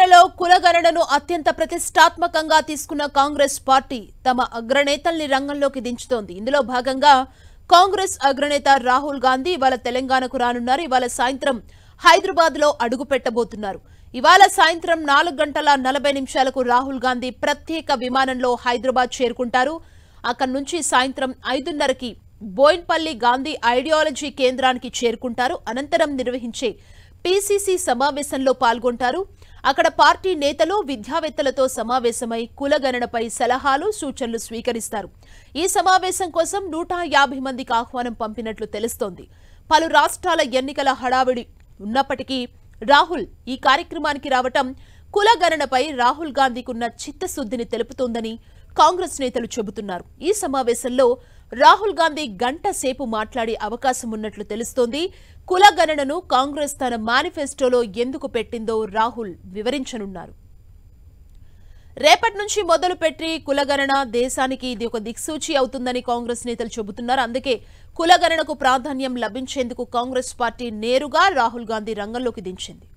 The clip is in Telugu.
తెలంగాణలో కులగణనను అత్యంత ప్రతిష్టాత్మకంగా తీసుకున్న కాంగ్రెస్ పార్టీ తమ అగ్రనేతల్ని రంగంలోకి దించుతోంది ఇందులో భాగంగా కాంగ్రెస్ అగ్రనేత రాహుల్ గాంధీ ఇవాళ తెలంగాణకు రానున్నారు ఇవాళ సాయంత్రం హైదరాబాద్ లో అడుగు పెట్టబోతున్నారు ఇవాళ సాయంత్రం నాలుగు గంటల నలభై నిమిషాలకు రాహుల్ గాంధీ ప్రత్యేక విమానంలో హైదరాబాద్ చేరుకుంటారు అక్కడి నుంచి సాయంత్రం ఐదున్నరకి బోయిన్పల్లి గాంధీ ఐడియాలజీ కేంద్రానికి చేరుకుంటారు అనంతరం నిర్వహించే పీసీసీ సమావేశంలో పాల్గొంటారు అక్కడ పార్టీ నేతలు విద్యావేత్తలతో సమావేశమై కులగణనపై సలహాలు సూచనలు స్వీకరిస్తారు ఈ సమావేశం కోసం నూట యాభై మందికి ఆహ్వానం పంపినట్లు తెలుస్తోంది పలు రాష్ట్రాల ఎన్నికల హడావిడి ఉన్నప్పటికీ రాహుల్ ఈ కార్యక్రమానికి రావటం కులగణనపై రాహుల్ గాంధీకున్న చిత్తశుద్ధిని తెలుపుతోందని కాంగ్రెస్ నేతలు చెబుతున్నారు ఈ సమావేశంలో రాహుల్ గాంధీ గంట సేపు మాట్లాడే అవకాశం ఉన్నట్లు తెలుస్తోంది కులగణనను కాంగ్రెస్ తన మేనిఫెస్టోలో ఎందుకు పెట్టిందో రాహుల్ వివరించనున్నారు రేపటి నుంచి మొదలు పెట్టి కులగణన దేశానికి ఇది ఒక దిక్సూచి అవుతుందని కాంగ్రెస్ నేతలు చెబుతున్నారు అందుకే కులగణనకు ప్రాధాన్యం లభించేందుకు కాంగ్రెస్ పార్టీ నేరుగా రాహుల్ గాంధీ రంగంలోకి దించింది